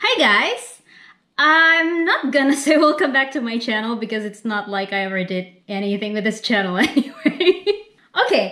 Hi guys! I'm not gonna say welcome back to my channel because it's not like I ever did anything with this channel anyway. Oke, okay,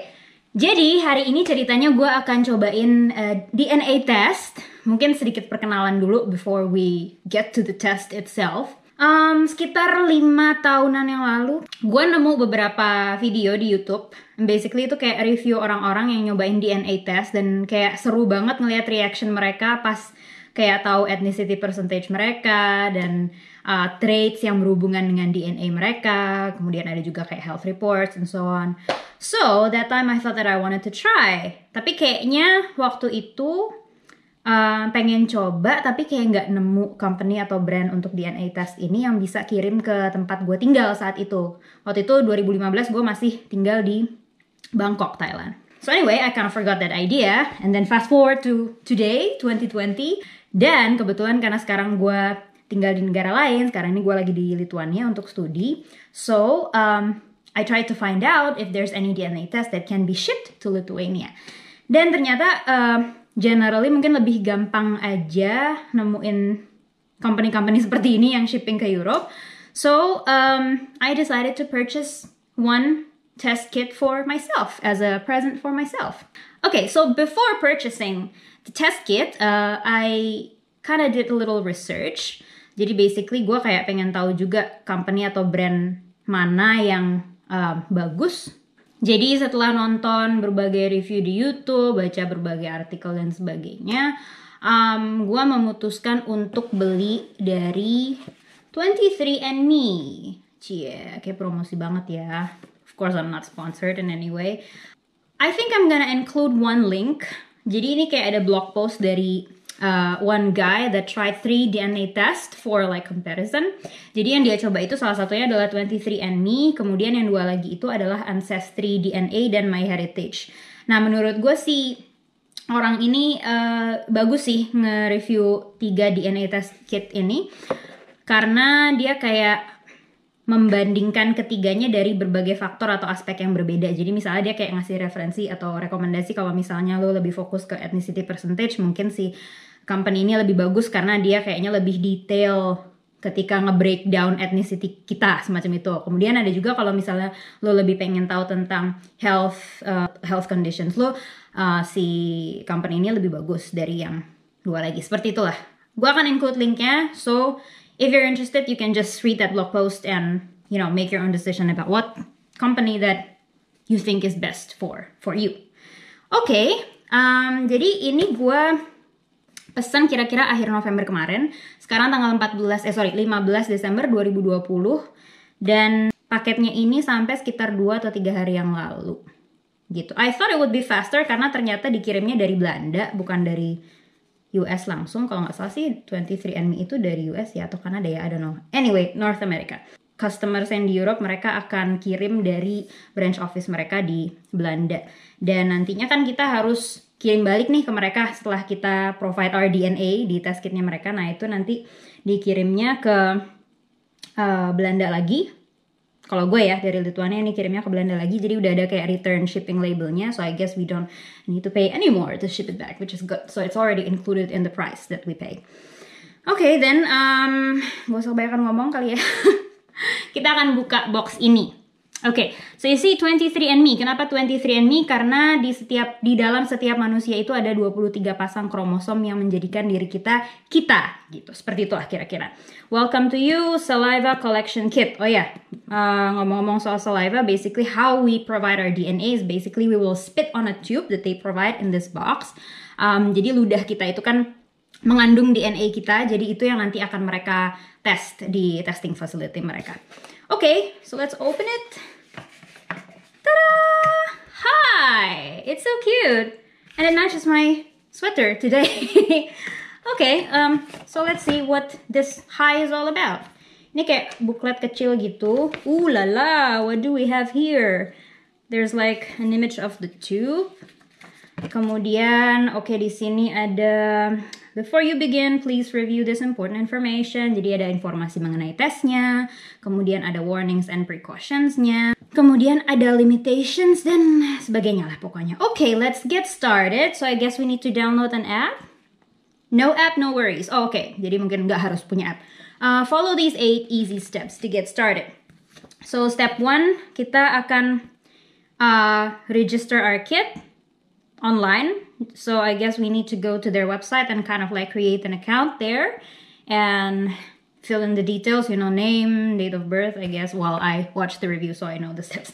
jadi hari ini ceritanya gue akan cobain uh, eh, DNA test. Mungkin sedikit perkenalan dulu before we get to the test itself. Um, sekitar lima tahunan yang lalu, gue nemu beberapa video di YouTube. Basically itu kayak review orang-orang yang nyobain DNA test dan kayak seru banget ngelihat reaction mereka pas kayak tahu ethnicity percentage mereka dan uh, traits yang berhubungan dengan DNA mereka. Kemudian ada juga kayak health reports and so on. So that time I thought that I wanted to try. Tapi kayaknya waktu itu uh, pengen coba tapi kayak nggak nemu company atau brand untuk DNA test ini yang bisa kirim ke tempat gue tinggal saat itu. Waktu itu 2015 gue masih tinggal di Bangkok, Thailand. So anyway, I kind of forgot that idea. And then fast forward to today, 2020. Dan kebetulan karena sekarang gue tinggal di negara lain, sekarang ini gue lagi di Lituania untuk studi. So, um, I tried to find out if there's any DNA test that can be shipped to Lithuania. Dan ternyata uh, generally mungkin lebih gampang aja nemuin company-company seperti ini yang shipping ke Europe. So, um, I decided to purchase one test kit for myself as a present for myself. Okay, so before purchasing the test kit, uh, I kind of did a little research. Jadi basically gue kayak pengen tahu juga company atau brand mana yang uh, bagus. Jadi setelah nonton berbagai review di YouTube, baca berbagai artikel dan sebagainya, um, gue memutuskan untuk beli dari 23andMe. Cie, kayak promosi banget ya. Of course I'm not sponsored in any way. I think I'm gonna include one link jadi ini kayak ada blog post dari uh, one guy that tried three DNA test for like comparison. Jadi yang dia coba itu salah satunya adalah 23andMe, kemudian yang dua lagi itu adalah Ancestry DNA dan MyHeritage. Nah menurut gue sih orang ini uh, bagus sih nge-review tiga DNA test kit ini karena dia kayak membandingkan ketiganya dari berbagai faktor atau aspek yang berbeda. Jadi misalnya dia kayak ngasih referensi atau rekomendasi kalau misalnya lo lebih fokus ke ethnicity percentage mungkin si company ini lebih bagus karena dia kayaknya lebih detail ketika nge-breakdown ethnicity kita semacam itu. Kemudian ada juga kalau misalnya lo lebih pengen tahu tentang health uh, health conditions lo uh, si company ini lebih bagus dari yang dua lagi. Seperti itulah. Gue akan include linknya. So if you're interested, you can just read that blog post and you know make your own decision about what company that you think is best for for you. Oke, okay, um, jadi ini gue pesan kira-kira akhir November kemarin. Sekarang tanggal 14 eh sorry 15 Desember 2020 dan paketnya ini sampai sekitar 2 atau 3 hari yang lalu. Gitu. I thought it would be faster karena ternyata dikirimnya dari Belanda bukan dari US langsung kalau nggak salah sih 23andMe itu dari US ya atau Kanada ya I don't know anyway North America customers yang di Europe mereka akan kirim dari branch office mereka di Belanda dan nantinya kan kita harus kirim balik nih ke mereka setelah kita provide our DNA di test kitnya mereka nah itu nanti dikirimnya ke uh, Belanda lagi kalau gue ya dari Lithuania ini kirimnya ke Belanda lagi jadi udah ada kayak return shipping labelnya so I guess we don't need to pay anymore to ship it back which is good so it's already included in the price that we pay oke okay, then um, gak usah banyak ngomong kali ya kita akan buka box ini Oke, okay, so you see 23andMe. Kenapa 23andMe? Karena di setiap di dalam setiap manusia itu ada 23 pasang kromosom yang menjadikan diri kita kita gitu. Seperti itulah kira-kira. Welcome to you saliva collection kit. Oh ya, yeah. uh, ngomong-ngomong soal saliva, basically how we provide our DNA is basically we will spit on a tube that they provide in this box. Um, jadi ludah kita itu kan mengandung DNA kita, jadi itu yang nanti akan mereka test di testing facility mereka. Okay, so let's open it. Ta-da! Hi! It's so cute! And it matches my sweater today. okay, um, so let's see what this high is all about. Ini kayak buklet kecil gitu. Ooh la la, what do we have here? There's like an image of the tube. Kemudian, oke okay, di sini ada Before you begin, please review this important information. Jadi ada informasi mengenai tesnya, kemudian ada warnings and precautionsnya. Kemudian ada limitations dan sebagainya lah pokoknya. Okay, let's get started. So I guess we need to download an app. No app, no worries. Oh, Oke, okay. jadi mungkin nggak harus punya app. Uh, follow these eight easy steps to get started. So step one, kita akan uh, register our kit online. So I guess we need to go to their website and kind of like create an account there. And fill in the details, you know, name, date of birth, I guess. While I watch the review, so I know the steps.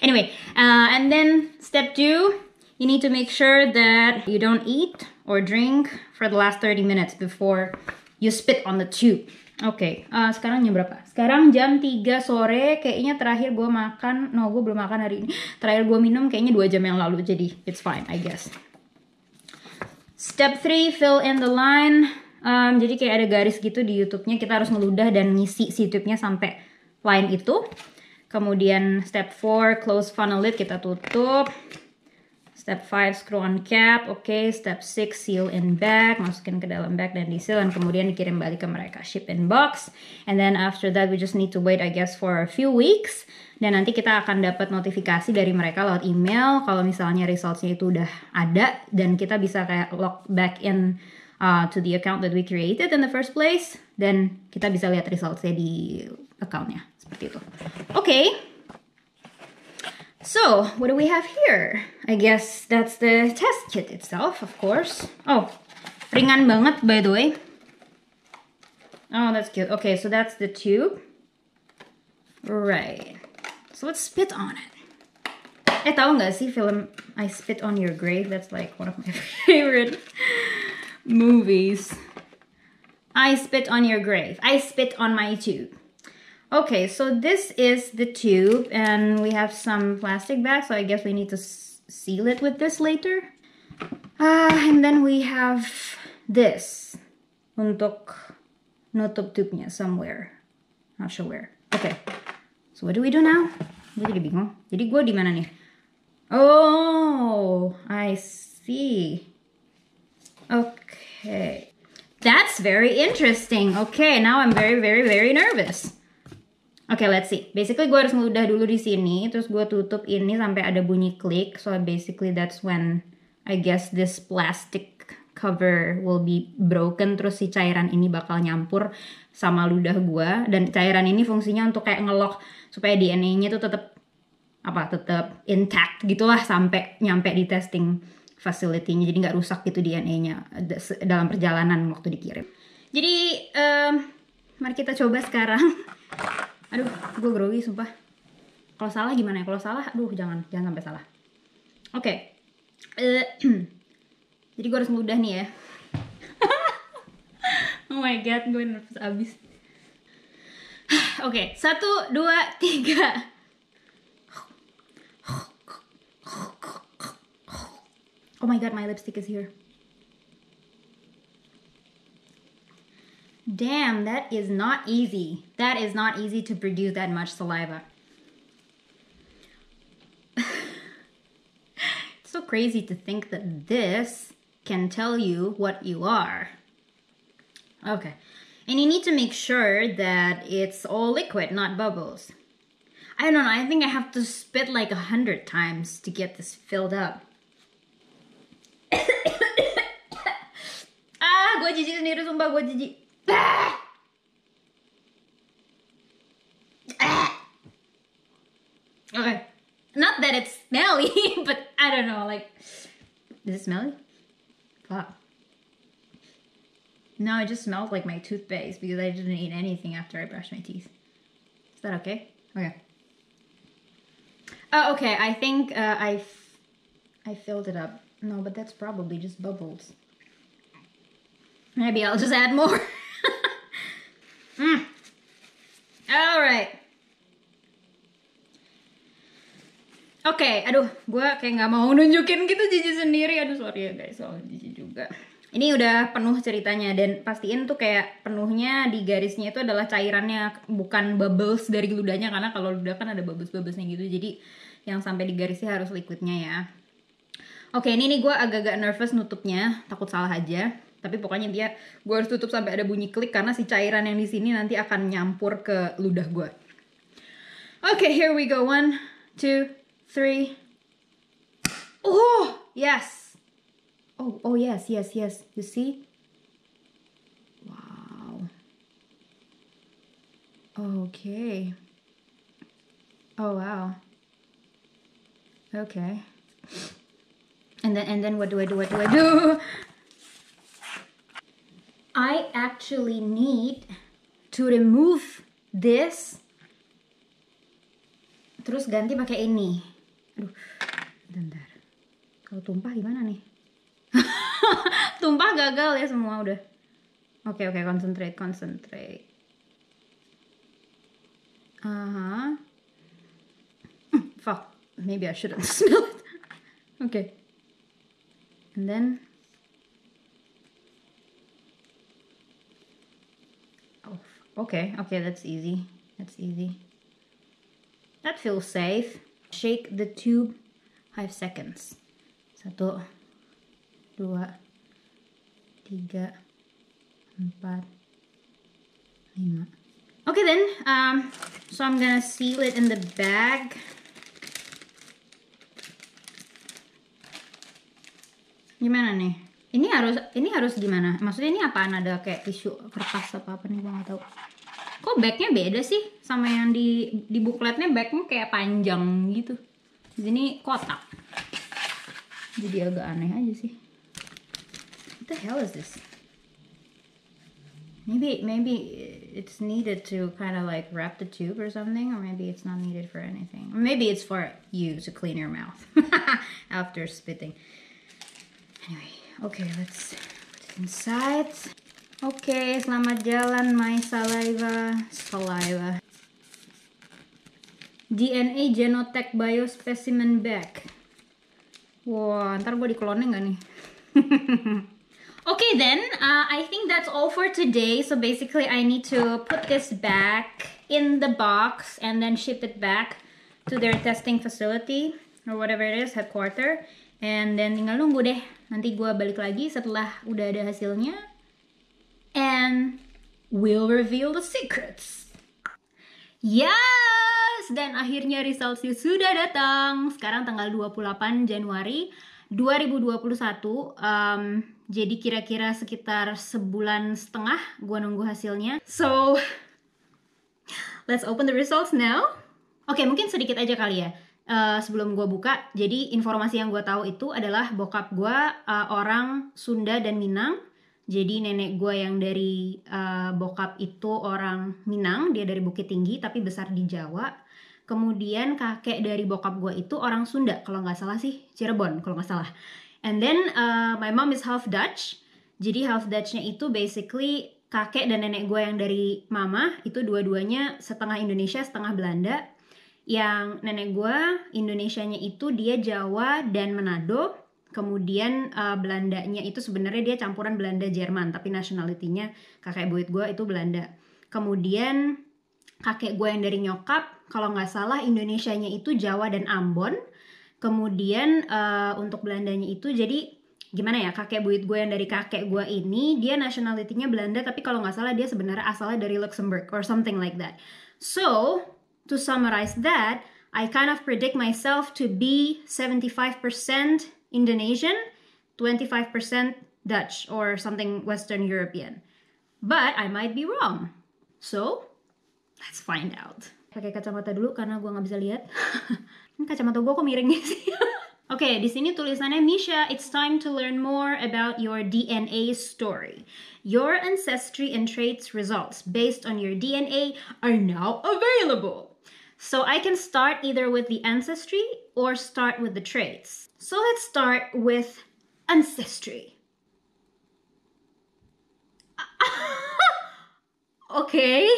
anyway, uh, and then step two, you need to make sure that you don't eat or drink for the last 30 minutes before you spit on the tube. Oke, okay. uh, sekarang jam berapa? Sekarang jam 3 sore, kayaknya terakhir gue makan, no gue belum makan hari ini. Terakhir gue minum kayaknya 2 jam yang lalu, jadi it's fine, I guess. Step 3, fill in the line. Um, jadi kayak ada garis gitu di YouTube-nya kita harus ngeludah dan ngisi si tube-nya sampai line itu. Kemudian step 4 close funnel lid kita tutup. Step 5 screw on cap, oke. Okay. Step 6 seal in bag, masukin ke dalam bag dan di seal dan kemudian dikirim balik ke mereka ship in box. And then after that we just need to wait I guess for a few weeks. Dan nanti kita akan dapat notifikasi dari mereka lewat email kalau misalnya results-nya itu udah ada dan kita bisa kayak lock back in uh, to the account that we created in the first place, then kita bisa lihat resultnya di accountnya seperti itu. Oke. Okay. So, what do we have here? I guess that's the test kit itself, of course. Oh, ringan banget by the way. Oh, that's cute. Okay, so that's the tube. Right. So let's spit on it. Eh, tahu nggak sih film I Spit on Your Grave? That's like one of my favorite movies. I spit on your grave. I spit on my tube. Okay, so this is the tube and we have some plastic bag, so I guess we need to seal it with this later. Uh, and then we have this. Untuk notubtubnya somewhere. Not sure where. Okay. So what do we do now? bingung. Jadi gue di mana nih? Oh, I see. Okay. That's very interesting. Okay, now I'm very, very, very nervous. Oke, okay, let's see. Basically, gue harus ngeludah dulu di sini, terus gue tutup ini sampai ada bunyi klik. So basically, that's when I guess this plastic cover will be broken. Terus si cairan ini bakal nyampur sama ludah gue. Dan cairan ini fungsinya untuk kayak ngelok supaya DNA-nya tuh tetap apa tetap intact gitulah sampai nyampe di testing facility-nya jadi nggak rusak gitu DNA-nya dalam perjalanan waktu dikirim. Jadi um, mari kita coba sekarang. Aduh, gue grogi sumpah. Kalau salah gimana ya? Kalau salah, aduh jangan jangan sampai salah. Oke. Okay. Uh, eh, jadi gue harus mudah nih ya. oh my god, gue nervous abis. Oke, okay. satu, dua, tiga. Oh my god, my lipstick is here. Damn, that is not easy. That is not easy to produce that much saliva. it's so crazy to think that this can tell you what you are. Okay. And you need to make sure that it's all liquid, not bubbles. I don't know, I think I have to spit like a hundred times to get this filled up. Okay. Not that it's smelly, but I don't know, like, is it smelly? Fuck. No, it just smelled like my toothpaste because I didn't eat anything after I brushed my teeth. Is that okay? Okay. Oh, okay, I think uh, I, I filled it up. No, but that's probably just bubbles. Maybe I'll just add more. mm. All right. Oke, okay, aduh, gue kayak nggak mau nunjukin gitu jijik sendiri. Aduh, sorry ya guys, soal jijik juga. Ini udah penuh ceritanya dan pastiin tuh kayak penuhnya di garisnya itu adalah cairannya bukan bubbles dari ludahnya karena kalau ludah kan ada bubbles-bubblesnya gitu. Jadi yang sampai di garisnya harus liquidnya ya. Oke, okay, ini nih gue agak-agak nervous nutupnya, takut salah aja tapi pokoknya dia gue harus tutup sampai ada bunyi klik karena si cairan yang di sini nanti akan nyampur ke ludah gue oke okay, here we go one two three oh yes oh oh yes yes yes you see wow okay oh wow okay and then and then what do I do? What do I do? I actually need to remove this terus ganti pakai ini aduh bentar kalau tumpah gimana nih tumpah gagal ya semua udah oke okay, oke okay, concentrate concentrate uh uh-huh. -huh. Hmm, fuck maybe I shouldn't smell it okay and then Okay, okay, that's easy. That's easy. That feels safe. Shake the tube five seconds. Satu, dua, tiga, empat, lima. Okay then, um, so I'm gonna seal it in the bag. Gimana nih? Ini harus ini harus gimana? Maksudnya ini apaan ada kayak tisu kertas apa apa nih gua gak tahu. Kok backnya beda sih sama yang di di bukletnya backnya kayak panjang gitu. Di sini kotak. Jadi agak aneh aja sih. What the hell is this? Maybe maybe it's needed to kind of like wrap the tube or something, or maybe it's not needed for anything. maybe it's for you to clean your mouth after spitting. Anyway, okay, let's put it inside. Oke, okay, selamat jalan my saliva, saliva. DNA Genotech Biospecimen Bag. Wah, wow, ntar gue dikloning gak nih? okay then, uh, I think that's all for today. So basically, I need to put this back in the box and then ship it back to their testing facility or whatever it is, headquarter. And then tinggal nunggu deh. Nanti gue balik lagi setelah udah ada hasilnya and we'll reveal the secrets. Yes! Dan akhirnya resultnya sudah datang. Sekarang tanggal 28 Januari 2021. Um, jadi kira-kira sekitar sebulan setengah gue nunggu hasilnya. So, let's open the results now. Oke, okay, mungkin sedikit aja kali ya. Uh, sebelum gue buka, jadi informasi yang gue tahu itu adalah bokap gue uh, orang Sunda dan Minang jadi nenek gue yang dari uh, bokap itu orang Minang, dia dari Bukit Tinggi tapi besar di Jawa. Kemudian kakek dari bokap gue itu orang Sunda, kalau nggak salah sih Cirebon, kalau nggak salah. And then uh, my mom is half Dutch, jadi half Dutchnya itu basically kakek dan nenek gue yang dari mama itu dua-duanya setengah Indonesia, setengah Belanda. Yang nenek gue Indonesianya itu dia Jawa dan Manado, Kemudian uh, Belandanya itu sebenarnya dia campuran Belanda Jerman, tapi nasionalitinya kakek buyut gue itu Belanda. Kemudian kakek gue yang dari nyokap, kalau nggak salah Indonesia nya itu Jawa dan Ambon. Kemudian uh, untuk Belandanya itu jadi gimana ya kakek buyut gue yang dari kakek gue ini dia nasionalitinya Belanda tapi kalau nggak salah dia sebenarnya asalnya dari Luxembourg or something like that. So to summarize that, I kind of predict myself to be 75% Indonesian, 25% Dutch or something Western European. But I might be wrong. So, let's find out. Pakai kacamata dulu karena gua nggak bisa lihat. kacamata gua kok miring sih. okay, di sini tulisannya Misha, it's time to learn more about your DNA story. Your ancestry and traits results based on your DNA are now available. So I can start either with the ancestry or start with the traits. So let's start with ancestry. okay.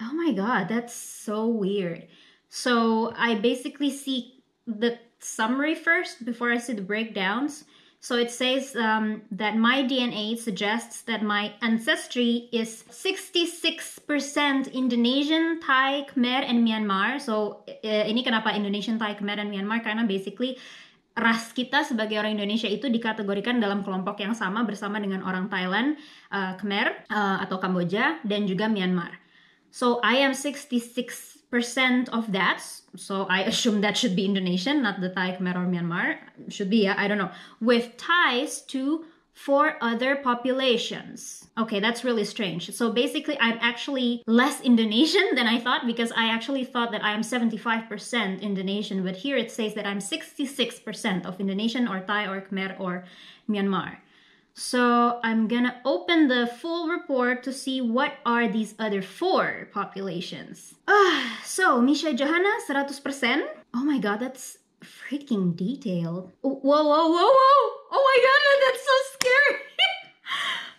Oh my god, that's so weird. So I basically see the summary first before I see the breakdowns. So it says um, that my DNA suggests that my ancestry is 66% Indonesian, Thai, Khmer, and Myanmar. So uh, ini kenapa Indonesian, Thai, Khmer, and Myanmar karena basically ras kita sebagai orang Indonesia itu dikategorikan dalam kelompok yang sama bersama dengan orang Thailand, uh, Khmer uh, atau Kamboja dan juga Myanmar. So I am 66% of that. So I assume that should be Indonesian, not the Thai, Khmer or Myanmar. Should be, yeah, I don't know. With ties to for other populations. Okay, that's really strange. So basically, I'm actually less Indonesian than I thought because I actually thought that I am 75% Indonesian, but here it says that I'm 66% of Indonesian or Thai or Khmer or Myanmar. So I'm gonna open the full report to see what are these other four populations. Uh, so Misha Johanna, 100%. Oh my god, that's freaking detailed. Oh, whoa, whoa, whoa, whoa! Oh my god,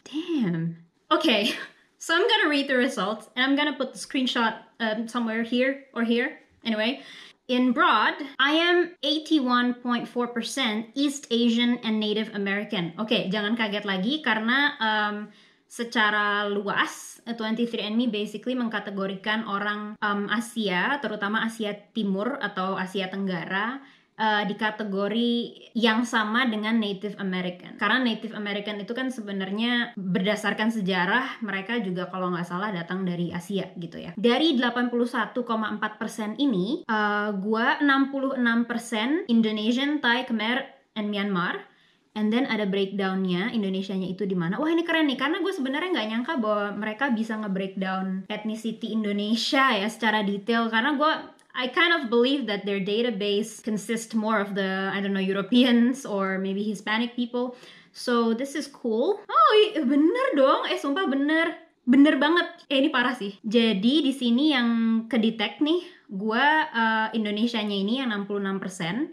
that's so scary! Damn. Okay, so I'm gonna read the results and I'm gonna put the screenshot um, somewhere here or here. Anyway, in broad, I am 81.4% East Asian and Native American. Okay, jangan kaget lagi karena um, secara luas 23andMe basically mengkategorikan orang um, Asia terutama Asia Timur atau Asia Tenggara uh, di kategori yang sama dengan Native American. Karena Native American itu kan sebenarnya berdasarkan sejarah mereka juga kalau nggak salah datang dari Asia gitu ya. Dari 81,4% ini, uh, gua 66% Indonesian, Thai, Khmer, and Myanmar and then ada breakdownnya Indonesianya itu di mana wah ini keren nih karena gue sebenarnya nggak nyangka bahwa mereka bisa ngebreakdown ethnicity Indonesia ya secara detail karena gue I kind of believe that their database consists more of the I don't know Europeans or maybe Hispanic people so this is cool oh iya bener dong eh sumpah bener bener banget eh ini parah sih jadi di sini yang kedetek nih gue uh, Indonesianya ini yang 66% uh,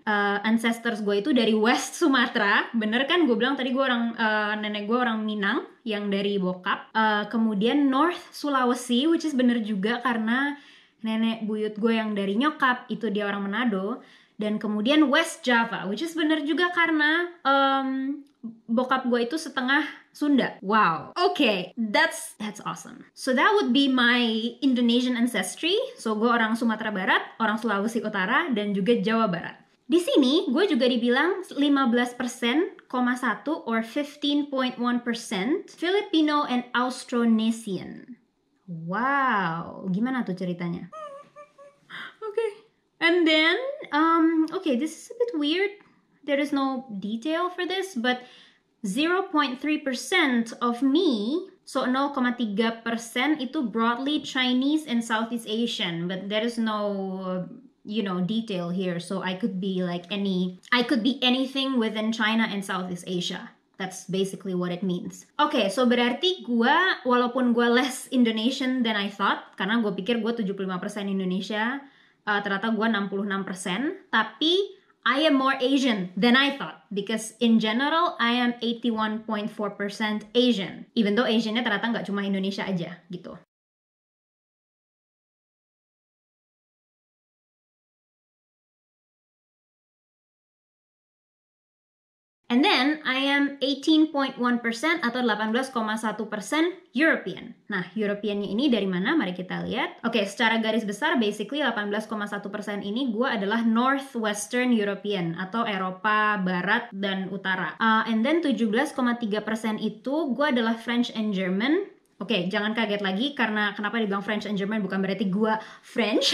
eh, ancestors gue itu dari West Sumatera bener kan gue bilang tadi gue orang uh, nenek gue orang Minang yang dari bokap uh, kemudian North Sulawesi which is bener juga karena nenek buyut gue yang dari nyokap itu dia orang Manado dan kemudian West Java which is bener juga karena um, bokap gue itu setengah Sunda. Wow. Okay, that's that's awesome. So that would be my Indonesian ancestry. So gue orang Sumatera Barat, orang Sulawesi Utara, dan juga Jawa Barat. Di sini gue juga dibilang 15,1 or 15.1% Filipino and Austronesian. Wow, gimana tuh ceritanya? okay. And then, um, okay, this is a bit weird there is no detail for this, but 0.3% of me, so 0.3% itu broadly Chinese and Southeast Asian, but there is no uh, you know detail here so i could be like any i could be anything within china and southeast asia that's basically what it means okay so berarti gue walaupun gue less indonesian than i thought karena gue pikir gue 75% indonesia uh, ternyata gue 66% tapi I am more Asian than I thought because in general I am 81.4% Asian. Even though nya ternyata nggak cuma Indonesia aja gitu. And then I am 18.1% atau 18,1% European. Nah, Europeannya ini dari mana? Mari kita lihat. Oke, okay, secara garis besar basically 18,1% ini gue adalah Northwestern European atau Eropa Barat dan Utara. Uh, and then 17,3% itu gue adalah French and German Oke, okay, jangan kaget lagi karena kenapa dibilang French and German bukan berarti gua French.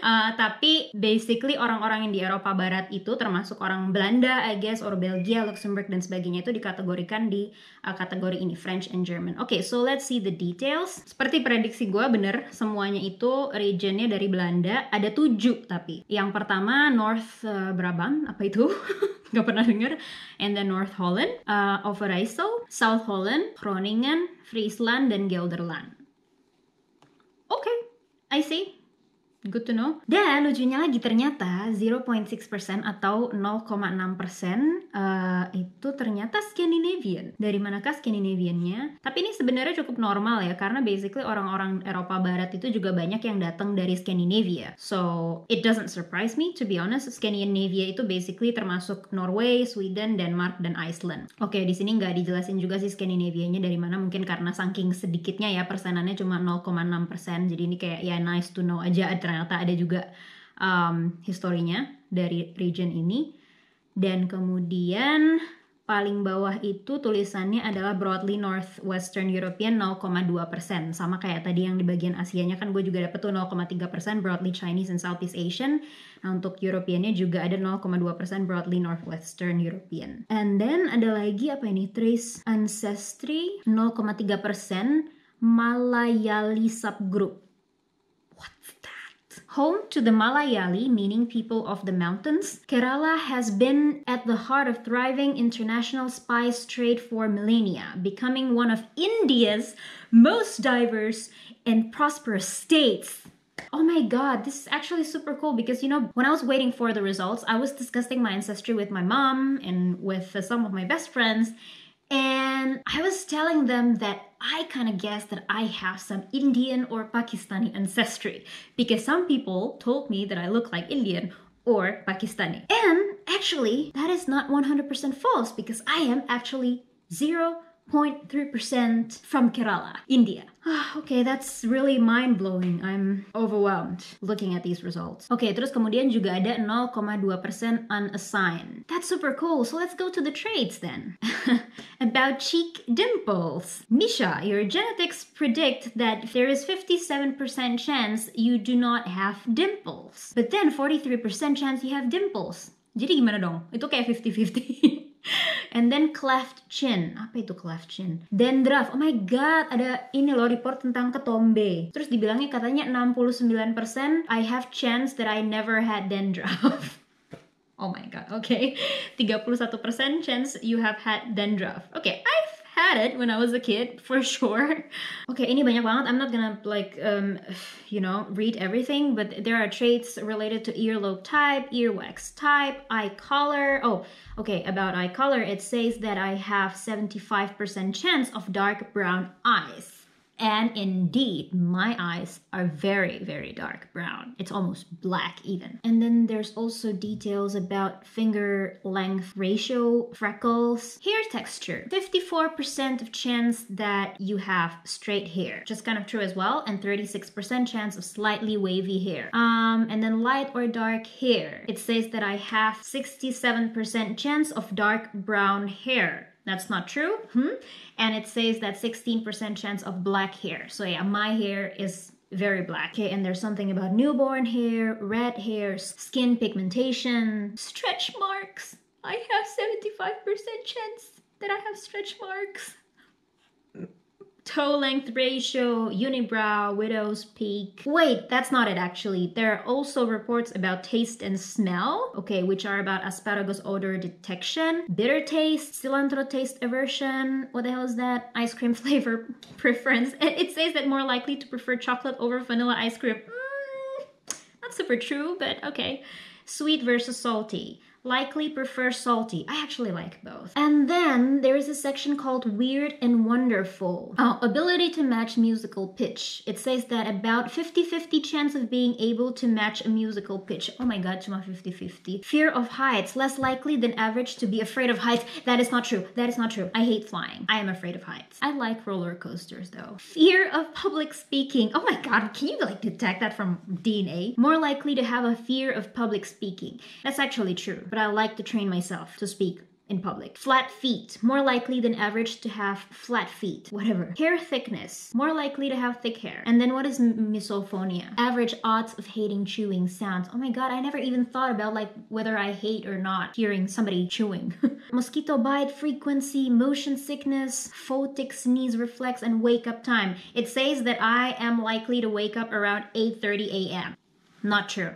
uh, tapi basically orang-orang yang di Eropa Barat itu termasuk orang Belanda, I guess, or Belgia, Luxembourg dan sebagainya itu dikategorikan di uh, kategori ini French and German. Oke, okay, so let's see the details. Seperti prediksi gua bener semuanya itu regionnya dari Belanda. Ada tujuh tapi. Yang pertama North uh, Brabant apa itu? nggak pernah dengar and then North Holland, uh, Overijssel, South Holland, Groningen, Friesland dan Gelderland. Oke, okay, I see. Good to know. Dan lucunya lagi ternyata 0.6% atau 0,6% uh, eh, itu ternyata Scandinavian. Dari manakah Scandinaviannya? Tapi ini sebenarnya cukup normal ya karena basically orang-orang Eropa Barat itu juga banyak yang datang dari Scandinavia. So it doesn't surprise me to be honest. Scandinavia itu basically termasuk Norway, Sweden, Denmark, dan Iceland. Oke okay, di sini nggak dijelasin juga sih Scandinavianya dari mana mungkin karena saking sedikitnya ya persenannya cuma 0,6 Jadi ini kayak ya nice to know aja ternyata ada juga um, historinya dari region ini. Dan kemudian paling bawah itu tulisannya adalah broadly northwestern European 0,2%. Sama kayak tadi yang di bagian Asianya kan gue juga dapet tuh 0,3% broadly Chinese and Southeast Asian. Nah untuk Europeannya juga ada 0,2% broadly northwestern European. And then ada lagi apa ini? Trace ancestry 0,3% Malayali subgroup Home to the Malayali, meaning people of the mountains, Kerala has been at the heart of thriving international spice trade for millennia, becoming one of India's most diverse and prosperous states. Oh my god, this is actually super cool because you know, when I was waiting for the results, I was discussing my ancestry with my mom and with some of my best friends, and I was telling them that I kind of guess that I have some Indian or Pakistani ancestry because some people told me that I look like Indian or Pakistani. And actually, that is not 100% false because I am actually 0.3% from Kerala, India. Ah, okay, that's really mind-blowing. I'm overwhelmed looking at these results. okay, terus kemudian juga ada 0,2% unassigned. That's super cool. So let's go to the traits then. About cheek dimples. Misha, your genetics predict that there is 57% chance you do not have dimples. But then 43% chance you have dimples. Jadi gimana dong? Itu kayak 50-50. And then cleft chin. Apa itu cleft chin? Dendruff. Oh my god, ada ini loh report tentang ketombe. Terus dibilangnya katanya 69% I have chance that I never had dendruff. oh my god, oke. Okay. 31% chance you have had dendruff. Oke, okay, I had it when I was a kid, for sure. Okay, ini banyak banget. I'm not gonna like, um, you know, read everything, but there are traits related to earlobe type, earwax type, eye color. Oh, okay, about eye color, it says that I have 75% chance of dark brown eyes. And indeed, my eyes are very, very dark brown. It's almost black even. And then there's also details about finger length ratio, freckles, hair texture. 54% of chance that you have straight hair, just kind of true as well, and 36% chance of slightly wavy hair. Um, and then light or dark hair. It says that I have 67% chance of dark brown hair. That's not true. Hmm? And it says that 16% chance of black hair. So yeah, my hair is very black. Okay, and there's something about newborn hair, red hair, skin pigmentation, stretch marks. I have 75% chance that I have stretch marks toe length ratio, unibrow, widow's peak. Wait, that's not it actually. There are also reports about taste and smell, okay, which are about asparagus odor detection, bitter taste, cilantro taste aversion, what the hell is that? Ice cream flavor preference. It says that more likely to prefer chocolate over vanilla ice cream. Mm, not super true, but okay. Sweet versus salty likely prefer salty. I actually like both. And then there is a section called Weird and Wonderful. Oh, ability to match musical pitch. It says that about 50-50 chance of being able to match a musical pitch. Oh my god, Chuma 50-50. Fear of heights. Less likely than average to be afraid of heights. That is not true. That is not true. I hate flying. I am afraid of heights. I like roller coasters though. Fear of public speaking. Oh my god, can you like detect that from DNA? More likely to have a fear of public speaking. That's actually true but I like to train myself to speak in public. Flat feet, more likely than average to have flat feet, whatever. Hair thickness, more likely to have thick hair. And then what is misophonia? Average odds of hating chewing sounds. Oh my god, I never even thought about like whether I hate or not hearing somebody chewing. Mosquito bite frequency, motion sickness, photic sneeze reflex, and wake up time. It says that I am likely to wake up around 8.30 a.m. Not true.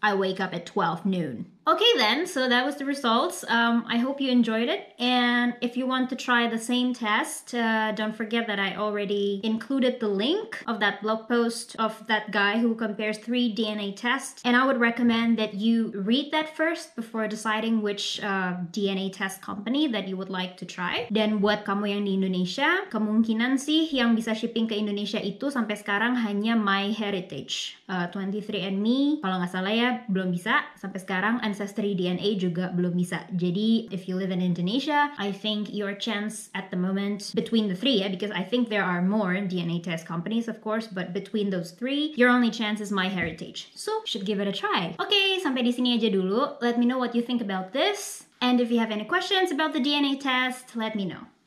I wake up at 12 noon. Okay then, so that was the results. Um, I hope you enjoyed it. And if you want to try the same test, uh, don't forget that I already included the link of that blog post of that guy who compares three DNA tests. And I would recommend that you read that first before deciding which uh, DNA test company that you would like to try. Dan buat kamu yang di Indonesia, kemungkinan sih yang bisa shipping ke Indonesia itu sampai sekarang hanya MyHeritage. Uh, 23andMe, kalau nggak salah ya, belum bisa sampai sekarang. And ancestry DNA juga belum bisa. Jadi if you live in Indonesia, I think your chance at the moment between the three, yeah, because I think there are more DNA test companies of course, but between those three, your only chance is MyHeritage. So should give it a try. okay, sampai di sini aja dulu. Let me know what you think about this. And if you have any questions about the DNA test, let me know.